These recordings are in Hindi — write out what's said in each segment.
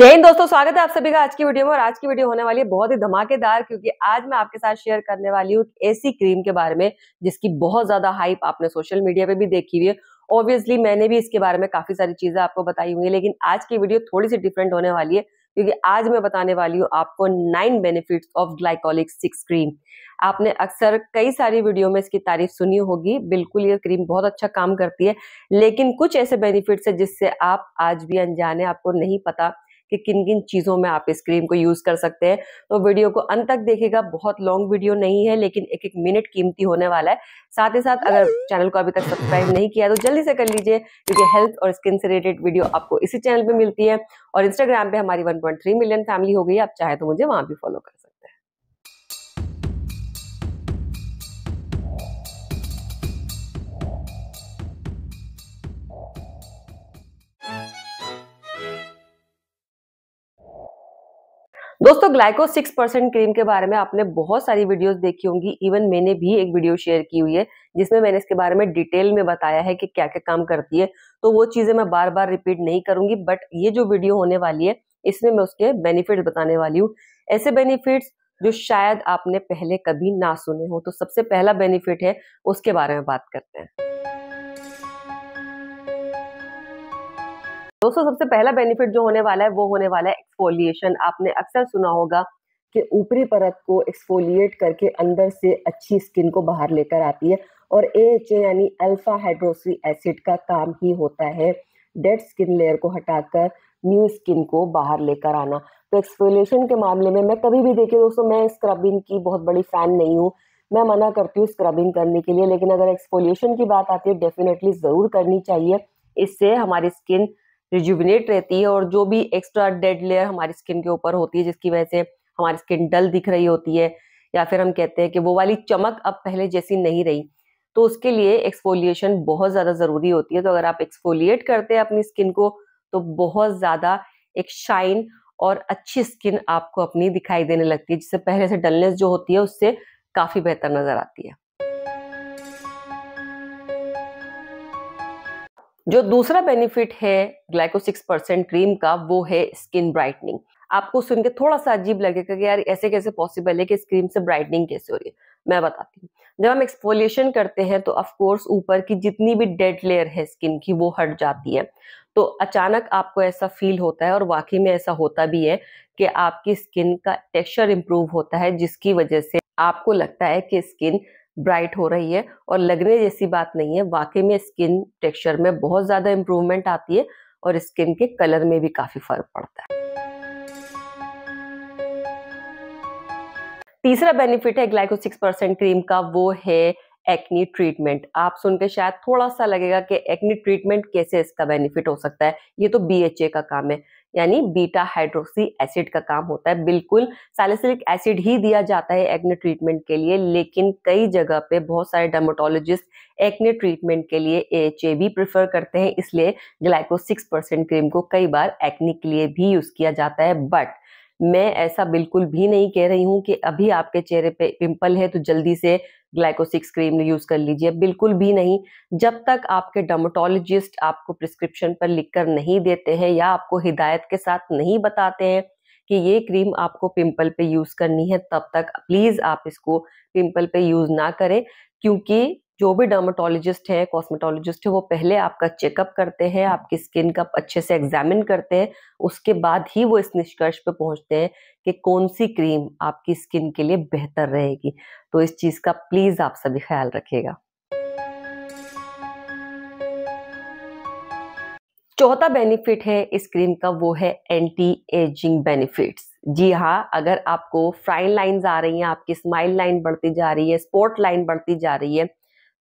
जय हिंद दोस्तों स्वागत है आप सभी का आज की वीडियो में और आज की वीडियो होने वाली है बहुत ही धमाकेदार क्योंकि आज मैं आपके साथ शेयर करने वाली हूँ ऐसी क्रीम के बारे में जिसकी बहुत ज्यादा हाइप आपने सोशल मीडिया पे भी देखी हुई है ऑब्वियसली मैंने भी इसके बारे में काफी सारी चीजें आपको बताई हुई है लेकिन आज की वीडियो थोड़ी सी डिफरेंट होने वाली है क्योंकि आज मैं बताने वाली हूँ आपको nine benefit of glycolic six cream आपने अक्सर कई सारी वीडियो में इसकी तारीफ सुनी होगी बिल्कुल ये क्रीम बहुत अच्छा काम करती है लेकिन कुछ ऐसे बेनिफिट्स है जिससे आप आज भी अनजाने आपको नहीं पता कि किन किन चीज़ों में आप इस क्रीम को यूज़ कर सकते हैं तो वीडियो को अंत तक देखेगा बहुत लॉन्ग वीडियो नहीं है लेकिन एक एक मिनट कीमती होने वाला है साथ ही साथ अगर चैनल को अभी तक सब्सक्राइब नहीं किया तो जल्दी से कर लीजिए क्योंकि हेल्थ और स्किन से रिलेटेड वीडियो आपको इसी चैनल पर मिलती है और इंस्टाग्राम पर हमारी वन मिलियन फैमिली हो गई आप चाहे तो मुझे वहाँ भी फॉलो कर दोस्तों ग्लाइको सिक्स परसेंट क्रीम के बारे में आपने बहुत सारी वीडियोस देखी होंगी इवन मैंने भी एक वीडियो शेयर की हुई है जिसमें मैंने इसके बारे में डिटेल में बताया है कि क्या क्या काम करती है तो वो चीज़ें मैं बार बार रिपीट नहीं करूंगी बट ये जो वीडियो होने वाली है इसमें मैं उसके बेनिफिट बताने वाली हूँ ऐसे बेनिफिट जो शायद आपने पहले कभी ना सुने हो तो सबसे पहला बेनिफिट है उसके बारे में बात करते हैं दोस्तों सबसे पहला बेनिफिट जो होने वाला है वो होने वाला है एक्सफोलिएशन आपने अक्सर सुना होगा कि ऊपरी परत को एक्सफोलिएट करके अंदर से अच्छी स्किन को बाहर लेकर आती है और ए एच ए यानी अल्फा हाइड्रोसी एसिड का काम ही होता है डेड स्किन लेयर को हटाकर न्यू स्किन को बाहर लेकर आना तो एक्सफोलिएशन के मामले में मैं कभी भी देखिए दोस्तों मैं स्क्रबिंग की बहुत बड़ी फ़ैन नहीं हूँ मैं मना करती हूँ स्क्रबिंग करने के लिए लेकिन अगर एक्सफोलिएशन की बात आती है डेफिनेटली ज़रूर करनी चाहिए इससे हमारी स्किन रिज्यूबिनेट रहती है और जो भी एक्स्ट्रा डेड लेयर हमारी स्किन के ऊपर होती है जिसकी वजह से हमारी स्किन डल दिख रही होती है या फिर हम कहते हैं कि वो वाली चमक अब पहले जैसी नहीं रही तो उसके लिए एक्सफोलिएशन बहुत ज़्यादा ज़रूरी होती है तो अगर आप एक्सफोलिएट करते हैं अपनी स्किन को तो बहुत ज़्यादा एक शाइन और अच्छी स्किन आपको अपनी दिखाई देने लगती है जिससे पहले से डलनेस जो होती है उससे काफ़ी बेहतर नज़र आती है जो दूसरा बेनिफिट है ग्लाइको सिक्स परसेंट क्रीम का वो है स्किन ब्राइटनिंग आपको सुन के थोड़ा सा अजीब लगेगा कि यार ऐसे कैसे पॉसिबल है कि इस क्रीम से ब्राइटनिंग कैसे हो रही है मैं बताती हूँ जब हम एक्सफोलिएशन करते हैं तो ऑफकोर्स ऊपर की जितनी भी डेड लेयर है स्किन की वो हट जाती है तो अचानक आपको ऐसा फील होता है और वाकई में ऐसा होता भी है कि आपकी स्किन का टेक्सचर इम्प्रूव होता है जिसकी वजह से आपको लगता है कि स्किन ब्राइट हो रही है और लगने जैसी बात नहीं है वाकई में स्किन टेक्सचर में बहुत ज़्यादा इम्प्रूवमेंट आती है और स्किन के कलर में भी काफ़ी फर्क पड़ता है तीसरा बेनिफिट है ग्लाइको सिक्स परसेंट क्रीम का वो है एक्नी ट्रीटमेंट आप सुन के शायद थोड़ा सा लगेगा कि एक्नी ट्रीटमेंट कैसे इसका बेनिफिट हो सकता है ये तो बी का काम है यानी बीटा हाइड्रोक्सी एसिड का काम होता है बिल्कुल सैलिसिलिक एसिड ही दिया जाता है एक्ने ट्रीटमेंट के लिए लेकिन कई जगह पे बहुत सारे डर्माटोलॉजिस्ट एक्ने ट्रीटमेंट के लिए ए भी प्रेफर करते हैं इसलिए ग्लाइको सिक्स परसेंट क्रीम को कई बार एक्ने के लिए भी यूज़ किया जाता है बट मैं ऐसा बिल्कुल भी नहीं कह रही हूँ कि अभी आपके चेहरे पे पिंपल है तो जल्दी से ग्लाइकोसिक्स क्रीम यूज़ कर लीजिए बिल्कुल भी नहीं जब तक आपके डर्माटोलॉजिस्ट आपको प्रिस्क्रिप्शन पर लिख कर नहीं देते हैं या आपको हिदायत के साथ नहीं बताते हैं कि ये क्रीम आपको पिंपल पे यूज़ करनी है तब तक प्लीज़ आप इसको पिंपल पे यूज़ ना करें क्योंकि जो भी डर्माटोलॉजिस्ट हैं कॉस्मेटोलॉजिस्ट हैं वो पहले आपका चेकअप करते हैं आपकी स्किन का अच्छे से एग्जामिन करते हैं उसके बाद ही वो इस निष्कर्ष पे पहुंचते हैं कि कौन सी क्रीम आपकी स्किन के लिए बेहतर रहेगी तो इस चीज़ का प्लीज़ आप सभी ख्याल रखिएगा चौथा बेनिफिट है इस क्रीम का वो है एंटी एजिंग बेनिफिट्स जी हाँ अगर आपको फ्राइन लाइंस आ रही हैं आपकी स्माइल लाइन बढ़ती जा रही है स्पॉट लाइन बढ़ती जा रही है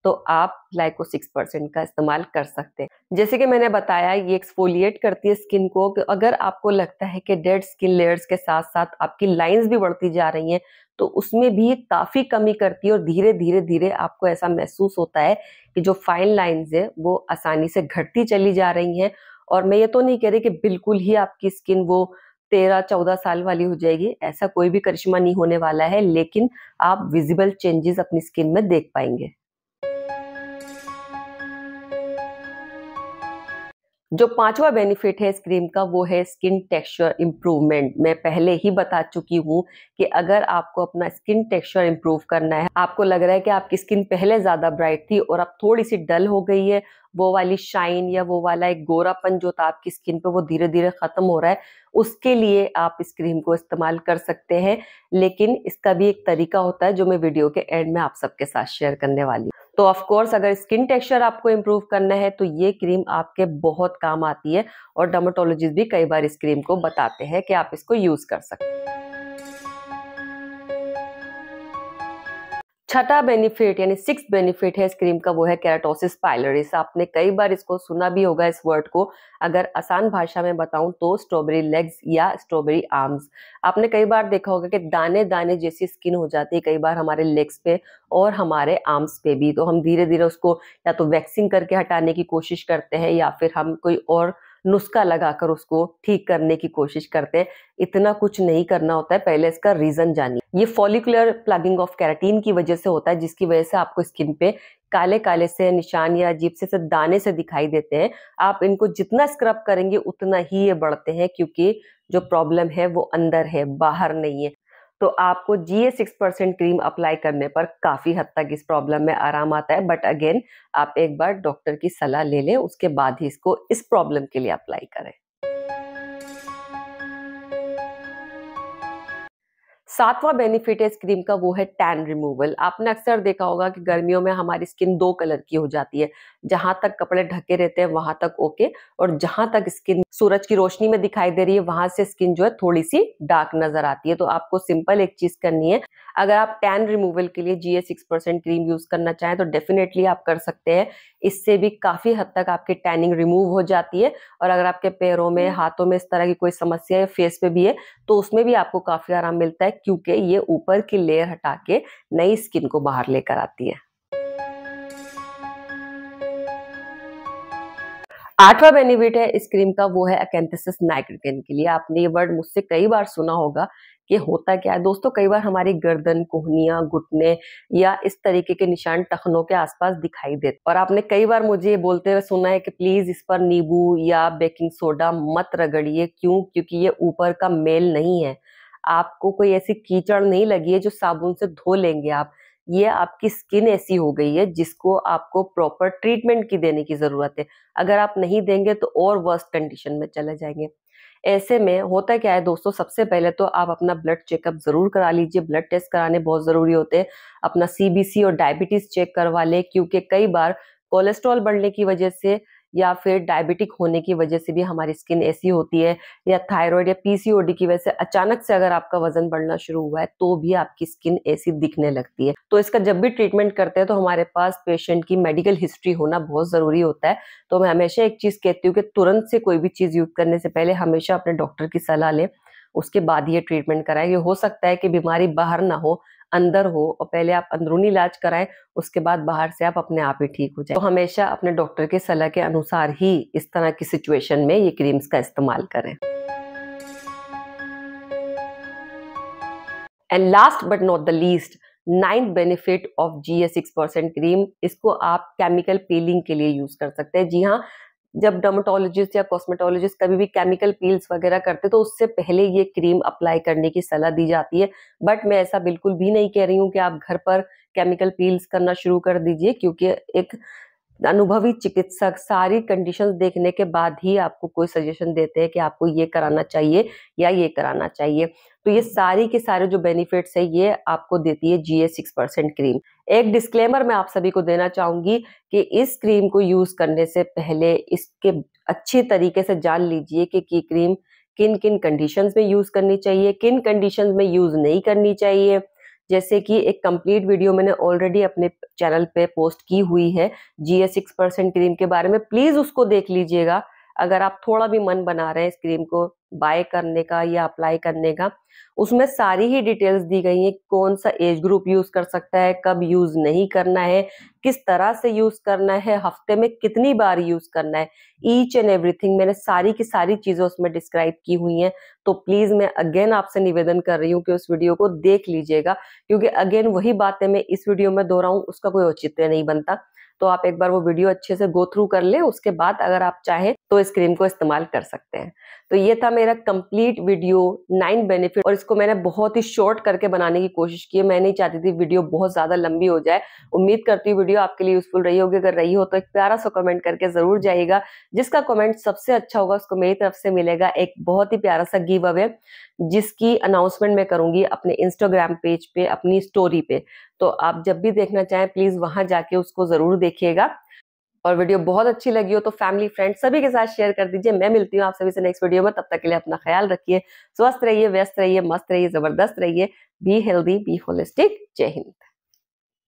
तो आप ग्लाइको सिक्स परसेंट का इस्तेमाल कर सकते हैं जैसे कि मैंने बताया ये एक्सफोलिएट करती है स्किन को कि अगर आपको लगता है कि डेड स्किन लेयर्स के साथ साथ आपकी लाइंस भी बढ़ती जा रही हैं तो उसमें भी काफ़ी कमी करती है और धीरे धीरे धीरे आपको ऐसा महसूस होता है कि जो फाइन लाइन्स है वो आसानी से घटती चली जा रही हैं और मैं ये तो नहीं कह रही कि बिल्कुल ही आपकी स्किन वो तेरह चौदह साल वाली हो जाएगी ऐसा कोई भी करिश्मा नहीं होने वाला है लेकिन आप विजिबल चेंजेस अपनी स्किन में देख पाएंगे जो पांचवा बेनिफिट है इस क्रीम का वो है स्किन टेक्सचर इम्प्रूवमेंट मैं पहले ही बता चुकी हूँ कि अगर आपको अपना स्किन टेक्सचर इम्प्रूव करना है आपको लग रहा है कि आपकी स्किन पहले ज़्यादा ब्राइट थी और अब थोड़ी सी डल हो गई है वो वाली शाइन या वो वाला एक गोरापन जो था आपकी स्किन पे वो धीरे धीरे ख़त्म हो रहा है उसके लिए आप इस क्रीम को इस्तेमाल कर सकते हैं लेकिन इसका भी एक तरीका होता है जो मैं वीडियो के एंड में आप सबके साथ शेयर करने वाली तो ऑफकोर्स अगर स्किन टेक्सचर आपको इम्प्रूव करना है तो ये क्रीम आपके बहुत काम आती है और डर्माटोलॉजिस्ट भी कई बार इस क्रीम को बताते हैं कि आप इसको यूज़ कर सकते हैं छठा बेनिफिट यानी सिक्स बेनिफिट है इस क्रीम का वो है कैराटोसिस पाइलरिस आपने कई बार इसको सुना भी होगा इस वर्ड को अगर आसान भाषा में बताऊं तो स्ट्रॉबेरी लेग्स या स्ट्रॉबेरी आर्म्स आपने कई बार देखा होगा कि दाने दाने जैसी स्किन हो जाती है कई बार हमारे लेग्स पे और हमारे आर्म्स पे भी तो हम धीरे धीरे उसको या तो वैक्सिंग करके हटाने की कोशिश करते हैं या फिर हम कोई और नुस्खा लगाकर उसको ठीक करने की कोशिश करते हैं इतना कुछ नहीं करना होता है पहले इसका रीजन जानिए ये फॉलिकुलर प्लगिंग ऑफ कैरेटीन की वजह से होता है जिसकी वजह से आपको स्किन पे काले काले से निशान या अजीब से, से दाने से दिखाई देते हैं आप इनको जितना स्क्रब करेंगे उतना ही ये बढ़ते हैं क्योंकि जो प्रॉब्लम है वो अंदर है बाहर नहीं है तो आपको GA six percent cream apply करने पर काफ़ी हद तक इस प्रॉब्लम में आराम आता है बट अगेन आप एक बार डॉक्टर की सलाह ले लें उसके बाद ही इसको इस प्रॉब्लम के लिए अप्लाई करें सातवां बेनिफिट है इस क्रीम का वो है टैन रिमूवल आपने अक्सर देखा होगा कि गर्मियों में हमारी स्किन दो कलर की हो जाती है जहां तक कपड़े ढके रहते हैं वहां तक ओके और जहां तक स्किन सूरज की रोशनी में दिखाई दे रही है वहां से स्किन जो है थोड़ी सी डार्क नजर आती है तो आपको सिंपल एक चीज करनी है अगर आप टैन रिमूवल के लिए GA six percent cream use करना चाहें तो डेफिनेटली आप कर सकते हैं इससे भी काफी हद तक आपकी टैनिंग रिमूव हो जाती है और अगर आपके पैरों में हम्म। हाथों में इस तरह की कोई समस्या है फेस पे भी है तो उसमें भी आपको काफी आराम मिलता है क्योंकि ये ऊपर की लेयर हटा के नई स्किन को बाहर लेकर आती है आठवां बेनिफिट है इस क्रीम का वो है अकेंथिस नाइट्रोजन के लिए आपने ये वर्ड मुझसे कई बार सुना होगा ये होता क्या है दोस्तों कई बार हमारी गर्दन कोहनिया घुटने या इस तरीके के निशान टखनों के आसपास दिखाई देते और आपने कई बार मुझे ये बोलते हुए सुना है कि प्लीज इस पर नींबू या बेकिंग सोडा मत रगड़िए क्यों क्योंकि ये ऊपर का मेल नहीं है आपको कोई ऐसी कीचड़ नहीं लगी है जो साबुन से धो लेंगे आप ये आपकी स्किन ऐसी हो गई है जिसको आपको प्रॉपर ट्रीटमेंट की देने की ज़रूरत है अगर आप नहीं देंगे तो और वर्स्ट कंडीशन में चले जाएंगे ऐसे में होता क्या है दोस्तों सबसे पहले तो आप अपना ब्लड चेकअप ज़रूर करा लीजिए ब्लड टेस्ट कराने बहुत ज़रूरी होते हैं अपना सीबीसी और डायबिटीज़ चेक करवा लें क्योंकि कई बार कोलेस्ट्रॉल बढ़ने की वजह से या फिर डायबिटिक होने की वजह से भी हमारी स्किन ऐसी होती है या थायराइड या पीसीओडी की वजह से अचानक से अगर आपका वजन बढ़ना शुरू हुआ है तो भी आपकी स्किन ऐसी दिखने लगती है तो इसका जब भी ट्रीटमेंट करते हैं तो हमारे पास पेशेंट की मेडिकल हिस्ट्री होना बहुत ज़रूरी होता है तो मैं हमेशा एक चीज़ कहती हूँ कि तुरंत से कोई भी चीज़ यूज़ करने से पहले हमेशा अपने डॉक्टर की सलाह लें उसके बाद ये ट्रीटमेंट कराएं ये हो सकता है कि बीमारी बाहर ना हो अंदर हो और पहले आप अंदरूनी इलाज कराएं उसके बाद बाहर से आप अपने आप ही ठीक हो जाए तो हमेशा अपने डॉक्टर के सलाह के अनुसार ही इस तरह की सिचुएशन में ये क्रीम्स का इस्तेमाल करें and last but not the least ninth benefit of G A six percent cream इसको आप केमिकल पीलिंग के लिए यूज कर सकते हैं जी हाँ जब डर्मोटोलॉजिस्ट या कॉस्मेटोलॉजिस्ट कभी भी केमिकल पील्स वगैरह करते तो उससे पहले ये क्रीम अप्लाई करने की सलाह दी जाती है बट मैं ऐसा बिल्कुल भी नहीं कह रही हूँ कि आप घर पर केमिकल पील्स करना शुरू कर दीजिए क्योंकि एक अनुभवी चिकित्सक सारी कंडीशन देखने के बाद ही आपको कोई सजेशन देते हैं कि आपको ये कराना चाहिए या ये कराना चाहिए तो ये सारी के सारे जो बेनिफिट्स है ये आपको देती है G A six percent cream एक डिस्क्लेमर मैं आप सभी को देना चाहूंगी कि इस क्रीम को यूज करने से पहले इसके अच्छे तरीके से जान लीजिए कि की क्रीम किन किन कंडीशंस में यूज करनी चाहिए किन कंडीशंस में यूज नहीं करनी चाहिए जैसे कि एक कंप्लीट वीडियो मैंने ऑलरेडी अपने चैनल पे पोस्ट की हुई है जीएस सिक्स परसेंट क्रीम के बारे में प्लीज़ उसको देख लीजिएगा अगर आप थोड़ा भी मन बना रहे हैं इस क्रीम को बाय करने का या अप्लाई करने का उसमें सारी ही डिटेल्स दी गई हैं कौन सा एज ग्रुप यूज़ कर सकता है कब यूज़ नहीं करना है किस तरह से यूज़ करना है हफ्ते में कितनी बार यूज़ करना है ईच एंड एवरीथिंग मैंने सारी की सारी चीज़ें उसमें डिस्क्राइब की हुई हैं तो प्लीज़ मैं अगेन आपसे निवेदन कर रही हूँ कि उस वीडियो को देख लीजिएगा क्योंकि अगेन वही बातें मैं इस वीडियो में दोहरा उसका कोई औचित्य नहीं बनता तो आप एक बार वो वीडियो अच्छे से गो थ्रू कर ले उसके बाद अगर आप चाहें तो इस क्रीम को इस्तेमाल कर सकते हैं तो ये था मेरा कंप्लीट वीडियो नाइन बेनिफिट और इसको मैंने बहुत ही शॉर्ट करके बनाने की कोशिश की है मैं नहीं चाहती थी वीडियो बहुत ज़्यादा लंबी हो जाए उम्मीद करती हूँ वीडियो आपके लिए यूजफुल रही होगी अगर रही हो तो एक प्यारा सा कमेंट करके ज़रूर जाइएगा जिसका कमेंट सबसे अच्छा होगा उसको मेरी तरफ से मिलेगा एक बहुत ही प्यारा सा गिव अवे जिसकी अनाउंसमेंट मैं करूंगी अपने इंस्टाग्राम पेज पे अपनी स्टोरी पे तो आप जब भी देखना चाहें प्लीज़ वहां जाके उसको ज़रूर देख देखिएगा और वीडियो बहुत अच्छी लगी हो तो फैमिली फ्रेंड सभी के साथ शेयर कर दीजिए मैं मिलती हूँ आप सभी से नेक्स्ट वीडियो में तब तक के लिए अपना ख्याल रखिए स्वस्थ रहिए व्यस्त रहिए मस्त रहिए जबरदस्त रहिए बी हेल्दी बी होलिस्टिक जय हिंद